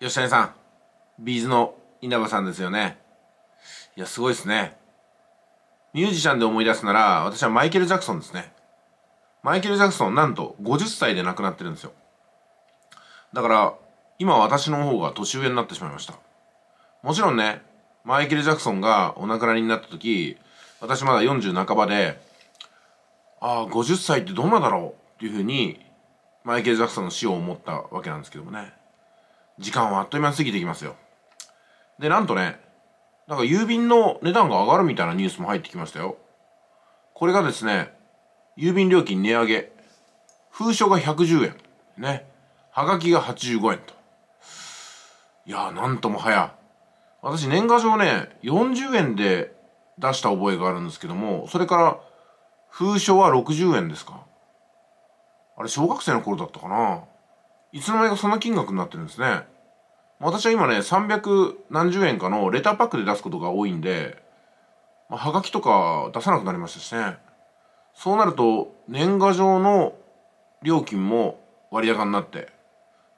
吉谷さん、ビーズの稲葉さんですよね。いや、すごいですね。ミュージシャンで思い出すなら、私はマイケル・ジャクソンですね。マイケル・ジャクソン、なんと50歳で亡くなってるんですよ。だから、今私の方が年上になってしまいました。もちろんね、マイケル・ジャクソンがお亡くなりになった時、私まだ40半ばで、ああ、50歳ってどんなだろうっていうふうに、マイケル・ジャクソンの死を思ったわけなんですけどもね。時間はあっという間に過ぎていきますよ。で、なんとね、なんか郵便の値段が上がるみたいなニュースも入ってきましたよ。これがですね、郵便料金値上げ。封書が110円。ね。はがきが85円と。いやー、なんともはや。私、年賀状ね、40円で出した覚えがあるんですけども、それから、封書は60円ですか。あれ、小学生の頃だったかな。いつの間にかそんな金額になってるんですね。私は今ね、300何十円かのレターパックで出すことが多いんで、まあ、はがきとか出さなくなりましたしね。そうなると、年賀状の料金も割高になって、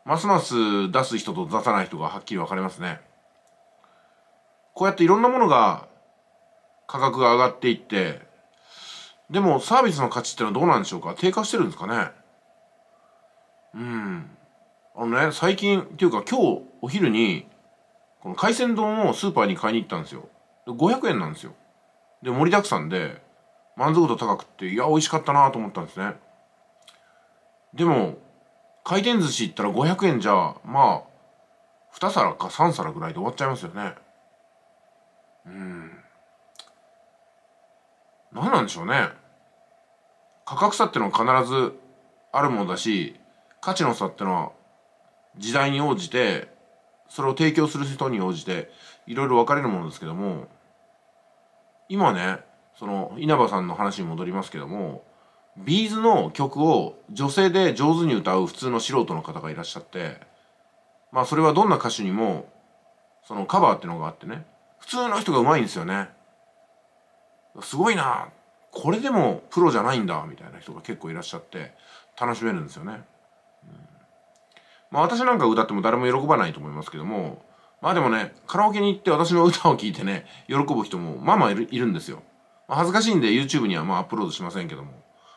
ますます出す人と出さない人がはっきり分かれますね。こうやっていろんなものが価格が上がっていって、でもサービスの価値ってのはどうなんでしょうか低下してるんですかねうん。あのね最近っていうか今日お昼にこの海鮮丼をスーパーに買いに行ったんですよで500円なんですよで盛りだくさんで満足度高くっていや美味しかったなと思ったんですねでも回転寿司行ったら500円じゃまあ2皿か3皿ぐらいで終わっちゃいますよねうん何なんでしょうね価格差ってのは必ずあるものだし価値の差ってのは時代に応じてそれを提供する人に応じていろいろ分かれるものですけども今ねその稲葉さんの話に戻りますけどもビーズの曲を女性で上手に歌う普通の素人の方がいらっしゃってまあそれはどんな歌手にもそのカバーってのがあってね普通の人がうまいんですよねすごいなこれでもプロじゃないんだみたいな人が結構いらっしゃって楽しめるんですよね。うんまあ、私なんか歌っても誰も喜ばないと思いますけどもまあでもねカラオケに行って私の歌を聴いてね喜ぶ人もまあまあいるいるんですよ、まあ、恥ずかしいんで YouTube にはまあアップロードしませんけども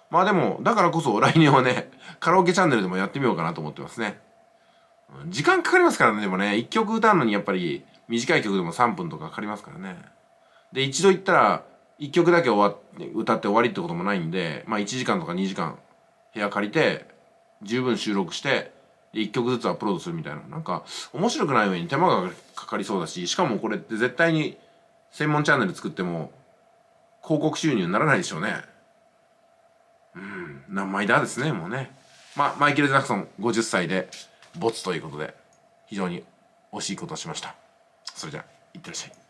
まあでもだからこそ来年はねカラオケチャンネルでもやってみようかなと思ってますね時間かかりますからねでもね一曲歌うのにやっぱり短い曲でも3分とかかかりますからねで一度行ったら一曲だけ終わって歌って終わりってこともないんでまあ1時間とか2時間部屋借りて十分収録して一曲ずつアップロードするみたいななんか面白くない上に手間がかかりそうだししかもこれって絶対に専門チャンネル作っても広告収入にならないでしょうねうん何枚だですねもうねまあマイケル・ジャクソン50歳で没ということで非常に惜しいことをしましたそれじゃあいってらっしゃい